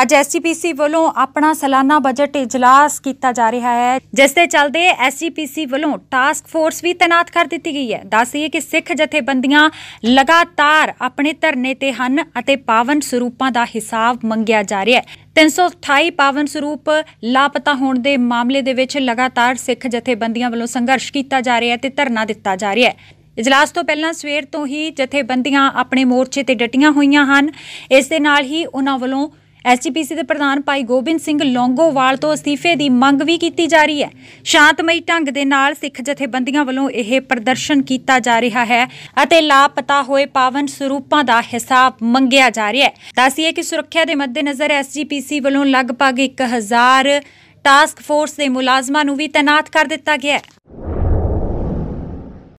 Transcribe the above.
ਅੱਜ ਐਸਜੀਪੀਸੀ ਵੱਲੋਂ ਆਪਣਾ ਸਾਲਾਨਾ ਬਜਟ اجلاس ਕੀਤਾ ਜਾ ਰਿਹਾ ਹੈ ਜਿਸ ਦੇ ਚੱਲਦੇ ਐਸਜੀਪੀਸੀ ਵੱਲੋਂ ਟਾਸਕ ਫੋਰਸ ਵੀ ਤਾਇਨਾਤ ਕਰ ਦਿੱਤੀ ਗਈ ਹੈ ਦੱਸੀਏ ਕਿ ਸਿੱਖ ਜਥੇਬੰਦੀਆਂ ਲਗਾਤਾਰ ਆਪਣੇ ਧਰਨੇ ਤੇ ਹਨ ਅਤੇ ਪਾਵਨ ਸਰੂਪਾਂ ਦਾ ਹਿਸਾਬ ਮੰਗਿਆ ਜਾ ਰਿਹਾ ਹੈ 328 ਪਾਵਨ ਸਰੂਪ ਲਾਪਤਾ ਹੋਣ ਦੇ ਮਾਮਲੇ ਦੇ ਵਿੱਚ ਲਗਾਤਾਰ ਸਿੱਖ ਜਥੇਬੰਦੀਆਂ ਵੱਲੋਂ ਸੰਘਰਸ਼ ਕੀਤਾ ਜਾ ਰਿਹਾ ਹੈ ਤੇ ਧਰਨਾ ਦਿੱਤਾ ਜਾ ਰਿਹਾ ਹੈ ਇਜਲਾਸ ਤੋਂ ਪਹਿਲਾਂ ਸਵੇਰ ਤੋਂ ਹੀ ਜਥੇਬੰਦੀਆਂ ਆਪਣੇ ਮੋਰਚੇ ਤੇ ਡਟੀਆਂ ਹੋਈਆਂ ਹਨ ਇਸ ਦੇ ਨਾਲ ਹੀ ਉਹਨਾਂ ਵੱਲੋਂ ਐਸਜੀਪੀਸੀ ਦੇ ਪ੍ਰਧਾਨ ਭਾਈ ਗੋਬਿੰਦ ਸਿੰਘ ਲੌਂਗੋਵਾਲ ਤੋਂ ਅਸਤੀਫੇ ਦੀ ਮੰਗ ਵੀ ਕੀਤੀ ਜਾ ਰਹੀ ਹੈ ਸ਼ਾਂਤਮਈ ਢੰਗ ਦੇ ਨਾਲ ਸਿੱਖ ਜਥੇਬੰਦੀਆਂ ਵੱਲੋਂ ਇਹ ਪ੍ਰਦਰਸ਼ਨ ਕੀਤਾ ਜਾ ਰਿਹਾ ਹੈ ਅਤੇ ਲਾਪਤਾ ਹੋਏ ਪਾਵਨ ਸਰੂਪਾਂ ਦਾ ਹਿਸਾਬ ਮੰਗਿਆ ਜਾ ਰਿਹਾ ਹੈ ਦੱਸੀਏ ਕਿ ਸੁਰੱਖਿਆ ਦੇ ਮੱਦੇਨਜ਼ਰ ਐਸਜੀਪੀਸੀ ਵੱਲੋਂ ਲਗਭਗ 1000 ਟਾਸਕ ਫੋਰਸ ਦੇ ਮੁਲਾਜ਼ਮਾਂ ਨੂੰ ਵੀ ਤਾਇਨਾਤ ਕਰ ਦਿੱਤਾ ਗਿਆ ਹੈ